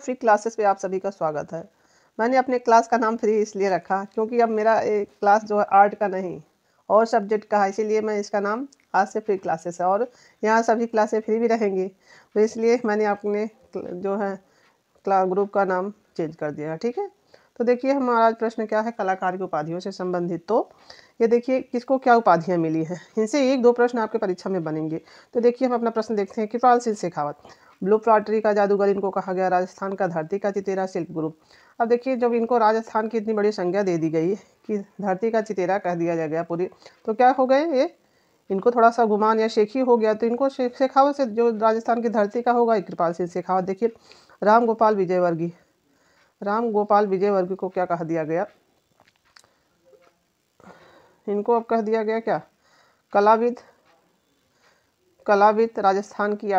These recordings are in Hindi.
फ्री क्लासेस पे आप सभी का स्वागत है मैंने अपने क्लास का नाम फ्री इसलिए रखा क्योंकि अब मेरा एक क्लास जो है आर्ट का नहीं और सब्जेक्ट का है इसीलिए मैं इसका नाम आज से फ्री क्लासेस है और यहाँ सभी क्लासें फ्री भी रहेंगी तो इसलिए मैंने अपने जो है क्ला ग्रुप का नाम चेंज कर दिया ठीक है तो देखिए हमारा प्रश्न क्या है कलाकार की उपाधियों से संबंधित तो ये देखिए किसको क्या उपाधियाँ मिली हैं इनसे एक दो प्रश्न आपके परीक्षा में बनेंगे तो देखिए हम अपना प्रश्न देखते हैं कृपाल सिंह शेखावत ब्लू पॉटरी का जादूगर इनको कहा गया राजस्थान का धरती का चितेरा शिल्प ग्रुप अब देखिए जब इनको राजस्थान की इतनी बड़ी संज्ञा दे दी गई कि धरती का चितेरा कह दिया जा गया पूरी तो क्या हो गए ये इनको थोड़ा सा गुमान या शेखी हो गया तो इनको शेखावत से जो राजस्थान की धरती का होगा कृपाल सिंह शेखावत देखिए राम गोपाल वर्गी राम गोपाल विजयवर्गीय को क्या कहा दिया गया इनको अब कह दिया गया क्या कलाविद कलाविद राजस्थान की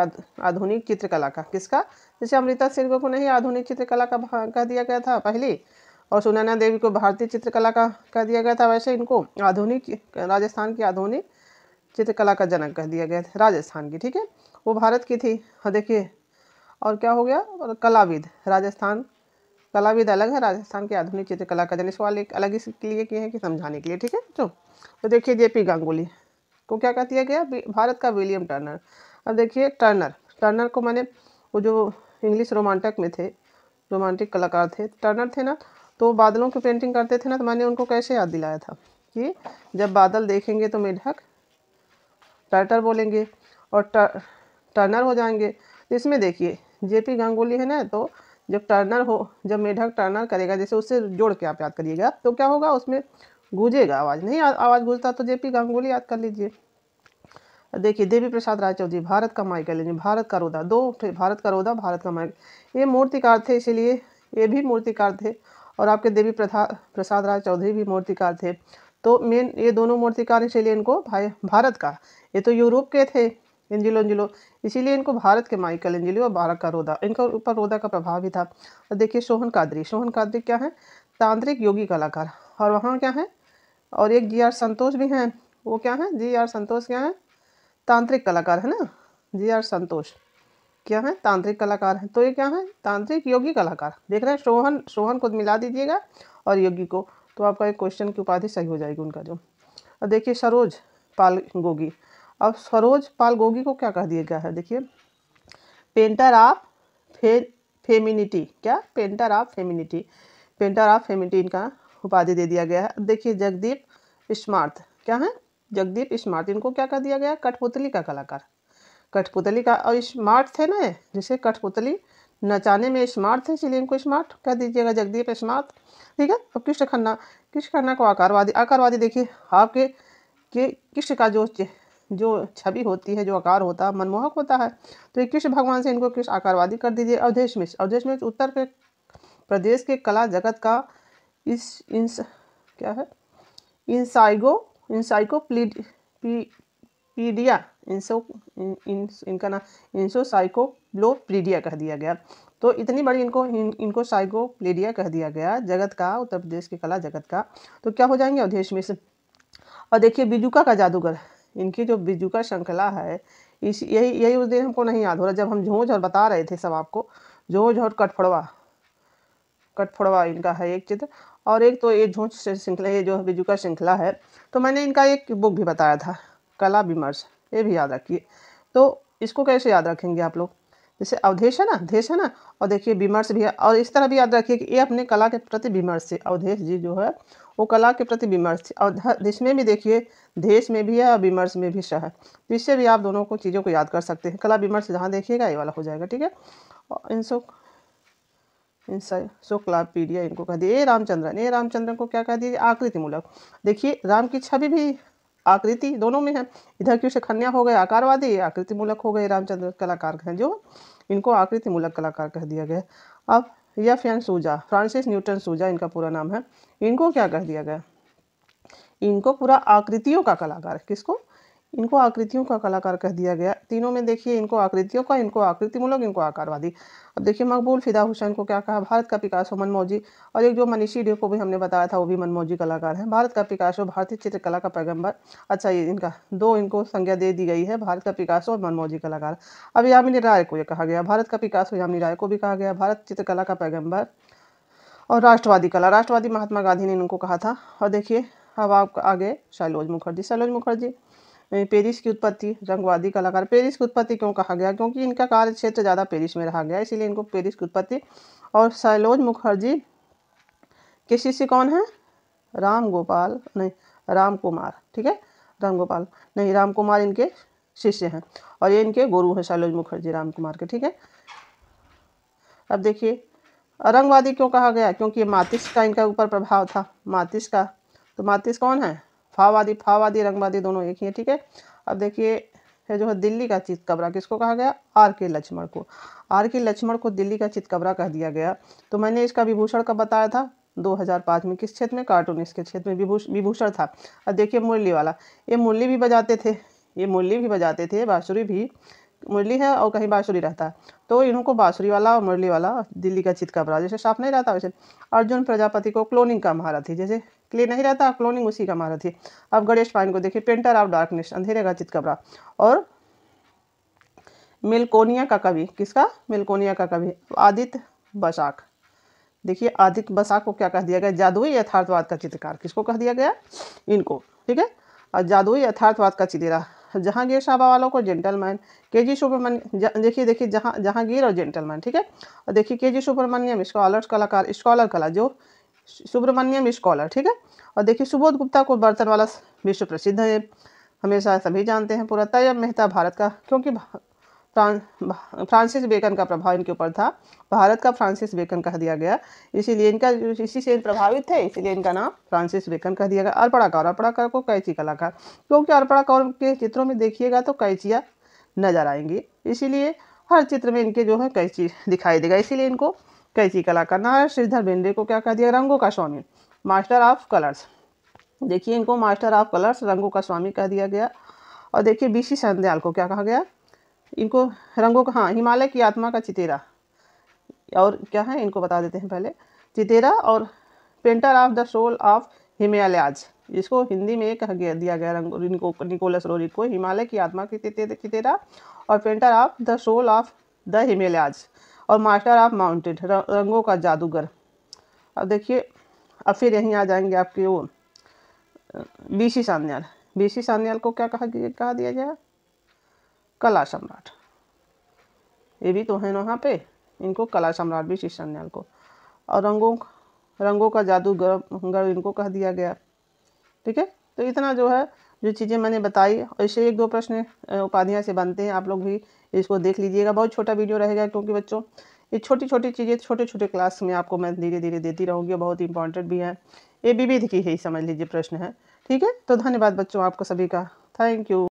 आधुनिक चित्रकला का किसका जैसे अमृता सिंह को नहीं आधुनिक चित्रकला का कह दिया गया था पहले और सुनैना देवी को भारतीय चित्रकला का कह दिया गया था वैसे इनको आधुनिक राजस्थान की आधुनिक चित्रकला का जनक कह दिया गया था राजस्थान की ठीक है वो भारत की थी हाँ देखिए और क्या हो गया और कलाविद राजस्थान कलाविद अलग है राजस्थान की आधुनिक चित्रकला का जनक सवाल एक अलग इसके लिए किए हैं कि समझाने के लिए ठीक है तो, तो देखिए पी गांगुली को क्या कह दिया गया भारत का विलियम टर्नर अब देखिए टर्नर टर्नर को मैंने वो जो इंग्लिश रोमांटक में थे रोमांटिक कलाकार थे टर्नर थे ना तो बादलों की पेंटिंग करते थे ना तो मैंने उनको कैसे याद दिलाया था कि जब बादल देखेंगे तो मेढक टर्टर बोलेंगे और टर, टर्नर हो जाएंगे इसमें देखिए जेपी गांगुली है ना तो जब टर्नर हो जब मेढक टर्नर करेगा जैसे उससे जोड़ के आप याद करिएगा तो क्या होगा उसमें गूंजेगा आवाज़ नहीं आवाज़ गूंजता तो जेपी गांगुली याद कर लीजिए देखिए देवी प्रसाद राय चौधरी भारत का माइकल लेंगे भारत का रोदा दो भारत का रोदा भारत का माई ये मूर्तिकार थे इसीलिए ये भी मूर्तिकार थे और आपके देवी प्रथा प्रसाद राय चौधरी भी मूर्तिकार थे तो मेन ये दोनों मूर्तिकार इसीलिए इनको भाई भारत का ये तो यूरोप के थे एंजिलो एंजिलो इसीलिए इनको भारत के माइकल एंजिलो और भारत का रोदा इनके ऊपर रोदा का प्रभाव भी था और देखिए सोहन कादरी सोहन कादरी क्या है तांत्रिक योगी कलाकार और वहाँ क्या है और एक जी आर संतोष भी हैं वो क्या हैं जी आर संतोष क्या हैं तांत्रिक कलाकार है ना जी आर संतोष क्या है तांत्रिक कलाकार हैं तो ये क्या है तांत्रिक योगी कलाकार देख रहे हैं सोहन सोहन को मिला दीजिएगा और योगी को तो आपका एक क्वेश्चन की उपाधि सही हो जाएगी उनका जो और देखिए सरोज पाल गोगी अब सरोज पाल गोगी को क्या कह दिया गया है देखिए पेंटर ऑफ फे फेमिनिटी क्या painter of femininity painter of femininity इनका उपाधि दे दिया गया है देखिए जगदीप स्मार्थ क्या है जगदीप स्मार्ट इनको क्या कर दिया गया कठपुतली का कलाकार कठपुतली का और स्मार्ट थे ना जैसे कठपुतली नचाने में स्मार्ट थे इसलिए इनको स्मार्ट कह दीजिएगा जगदीप स्मार्ट ठीक है अब कृष्ण खन्ना कृष्ण खन्ना को आकारवादी आकारवादी देखिए आपके के कृष्ण का जो जो छवि होती है जो आकार होता है मनमोहक होता है तो ये कृष्ण भगवान से इनको कृष्ण आकारवादी कर दीजिए अवधेश मिश्र अवधेश मिश्र उत्तर के प्रदेश के कला जगत का इस इन क्या है इंसाइगो इंसाइकोप्लीड पीडिया इंसो इन, इन, इनका नाम इंसो साइकोब्लोपीडिया कह दिया गया तो इतनी बड़ी इनको इन, इनको साइकोप्लेडिया कह दिया गया जगत का उत्तर प्रदेश की कला जगत का तो क्या हो जाएंगे अवधेश में से और देखिए बिजुका का जादूगर इनकी जो बिजुका श्रृंखला है इस यही यही उस दिन हमको नहीं याद हो रहा जब हम झोंझ और बता रहे थे सब आपको झोंझ और कटफड़वा कटफड़वा इनका है एक चित्र और एक तो ये झूठ श्रृंखला ये जो बिजू श्रृंखला है तो मैंने इनका एक बुक भी बताया था कला विमर्श ये भी याद रखिए तो इसको कैसे याद रखेंगे आप लोग जैसे अवधेश है ना अवधेश है ना और देखिए विमर्श भी है और इस तरह भी याद रखिए कि ये अपने कला के प्रति विमर्श थे अवधेश जी जो है वो कला के प्रति विमर्श थे और में भी देखिए देश में भी है और विमर्श में भी शहर तो इससे भी आप दोनों को चीज़ों को याद कर सकते हैं कला विमर्श जहाँ देखिएगा ये वाला हो जाएगा ठीक है और इन सब इंसाइसोक्लापीडिया इनको कह दिया ए रामचंद्रन ए रामचंद्रन को क्या कह दिया आकृति मूलक देखिए राम की छवि भी आकृति दोनों में है इधर की खन्या हो गए आकारवादी आकृति मूलक हो गए रामचंद्र कलाकार हैं जो इनको आकृति मूलक कलाकार कह दिया गया अब यफ एन सूजा फ्रांसिस न्यूटन सूजा इनका पूरा नाम है इनको क्या कह दिया गया इनको पूरा आकृतियों का कलाकार किसको इनको आकृतियों का कलाकार कह दिया गया तीनों में देखिए इनको आकृतियों का इनको आकृतिमूलक इनको आकारवादी अब देखिए मकबूल फिदा हुसैन को क्या कहा भारत का पिकासो मनमौजी और एक जो मनीषी डे को भी हमने बताया था वो भी मनमौजी कलाकार हैं भारत का पिकासो भारतीय चित्रकला का पैगंबर अच्छा ये इनका दो इनको संज्ञा दे दी गई है भारत का पिकासो और मनमौजी कलाकार अब यामिनी राय को ये कहा गया भारत का पिकासो यामिनी राय को भी कहा गया भारत चित्रकला का पैगम्बर और राष्ट्रवादी कला राष्ट्रवादी महात्मा गांधी ने इनको कहा था और देखिए अब आप आगे शैलोज मुखर्जी शैलोज मुखर्जी पेरिस की उत्पत्ति रंगवादी कलाकार पेरिस की उत्पत्ति क्यों कहा गया क्योंकि इनका कार्य क्षेत्र ज़्यादा पेरिस में रहा गया इसीलिए इनको पेरिस की उत्पत्ति और सैलोज मुखर्जी के शिष्य कौन है राम गोपाल नहीं राम कुमार ठीक है राम गोपाल नहीं राम कुमार इनके शिष्य हैं और ये इनके गुरु हैं सैलोज मुखर्जी राम कुमार के ठीक है अब देखिए रंगवादी क्यों कहा गया क्योंकि मातिस का इनका ऊपर प्रभाव था मातिस का तो मातिस कौन है फावादी फावादी रंगवादी दोनों एक ही है ठीक है अब देखिए है जो है दिल्ली का चितकबरा किसको कहा गया आर के लक्ष्मण को आर के लक्ष्मण को दिल्ली का चितकबरा कह दिया गया तो मैंने इसका विभूषण का बताया था 2005 में किस क्षेत्र में कार्टून इसके क्षेत्र में विभूषण था अब देखिए मुरली वाला ये मुरली भी बजाते थे ये मुरली भी बजाते थे बाँसुरी भी मुरली है और कहीं बाँसुरी रहता है तो इनको बाँसुरी वाला और मुरली वाला दिल्ली का चितकबरा जैसे साफ नहीं रहता वैसे अर्जुन प्रजापति को क्लोनिंग का महारा थी जैसे क्लियर नहीं रहता क्लोनिंग उसी का मारा थी अब गणेश पाइन को देखिए पेंटर ऑफ डार्कनेस अंधेरे का चित कबरा और मिलकोनिया का कवि किसका मिलकोनिया का कवि आदित्य बसाक देखिए आदित्य बसाक को क्या कह दिया गया जादुई यथार्थवाद का चित्रकार किसको कह दिया गया इनको ठीक है और जादुई यथार्थवाद का चित्रा जहांगीर साबा वालों को जेंटलमैन के जी सुब्रमण्य देखिए देखिए जहां जहांगीर और जेंटलमैन ठीक है और देखिए के जी सुब्रमण्यम स्कॉलर्स कलाकार स्कॉलर कला जो सुब्रमण्यम स्कॉलर ठीक है और देखिए सुबोध गुप्ता को बर्तन वाला विश्व प्रसिद्ध है हमेशा सभी जानते हैं पूरा तय मेहता भारत का क्योंकि फ्रांसिस बेकन का प्रभाव इनके ऊपर था भारत का फ्रांसिस बेकन कह दिया गया इसीलिए इनका इसी से प्रभावित थे इसीलिए इनका नाम फ्रांसिस बेकन कह दिया गया अर्पणा कौर अर्पणा कौर को कैची कलाकार क्योंकि अर्पणा कौर के चित्रों में देखिएगा तो कैचियाँ नजर आएंगी इसीलिए हर चित्र में इनके जो है कैची दिखाई देगा इसीलिए इनको कैसी कलाकार नारायण श्रीधर बेंद्रे को क्या कह दिया रंगों का स्वामी मास्टर ऑफ कलर्स देखिए इनको मास्टर ऑफ कलर्स रंगों का स्वामी कह दिया गया और देखिए बी सी संध्याल को क्या कहा गया इनको रंगों का हाँ हिमालय की आत्मा का चितेरा और क्या है इनको बता देते हैं पहले चितेरा और painter of the soul of Himalayas इसको हिंदी में कह गया दिया गया रंग इनको निकोलस रोरी को हिमालय की आत्मा की चितेरा और painter of the soul of the Himalayas और मास्टर ऑफ माउंटेड रंगों का जादूगर अब देखिए अब फिर यहीं आ जाएंगे आपके वो B C Sanyal B C Sanyal को क्या कहा कहा दिया जाए कला सम्राट ये भी तो है ना वहाँ पे इनको कला सम्राट बी सी सान्याल को और रंगों रंगों का जादूगर इनको कह दिया गया ठीक है तो इतना जो है जो चीज़ें मैंने बताई ऐसे एक दो प्रश्न उपाधियाँ से बनते हैं आप लोग भी इसको देख लीजिएगा बहुत छोटा वीडियो रहेगा क्योंकि बच्चों ये छोटी छोटी चीज़ें छोटे छोटे क्लास में आपको मैं धीरे धीरे देती रहूँगी बहुत इंपॉर्टेंट भी है ये विविध की ही समझ लीजिए प्रश्न है ठीक है तो धन्यवाद बच्चों आपको सभी का थैंक यू